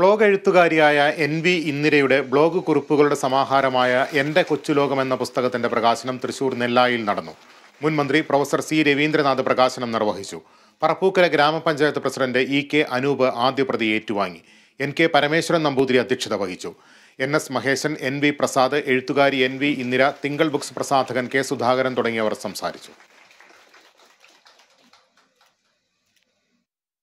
blog എഴുത്തുകാരിയായ N V ഇന്ദിരയുടെ blog കുറിപ്പുകളുടെ സമാഹാരമായ എൻ്റെ കൊച്ചുലോകം എന്ന പുസ്തകത്തിൻ്റെ പ്രകാശനം തൃശൂർ നെല്ലായിൽ നടന്നു മുൻ മന്ത്രി പ്രൊഫസർ സി രവീന്ദ്രനാഥ് പ്രകാശനം നിർവഹിച്ചു പറപ്പൂക്കര ഗ്രാമപഞ്ചായത്ത് പ്രസിഡന്റ് ഇ കെ അനൂപ് ആദ്യ പ്രതി ഏറ്റുവാങ്ങി എൻ കെ പരമേശ്വരൻ നമ്പൂതിരി അധ്യക്ഷത വഹിച്ചു N S Maheshan N V Prasad എഴുത്തുകാരി എൻ വി ഇന്ദിര തിങ്കൾ ബുക്സ് പ്രസാധകൻ കെ സുധാകരൻ തുടങ്ങിയവർ സംസാരിച്ചു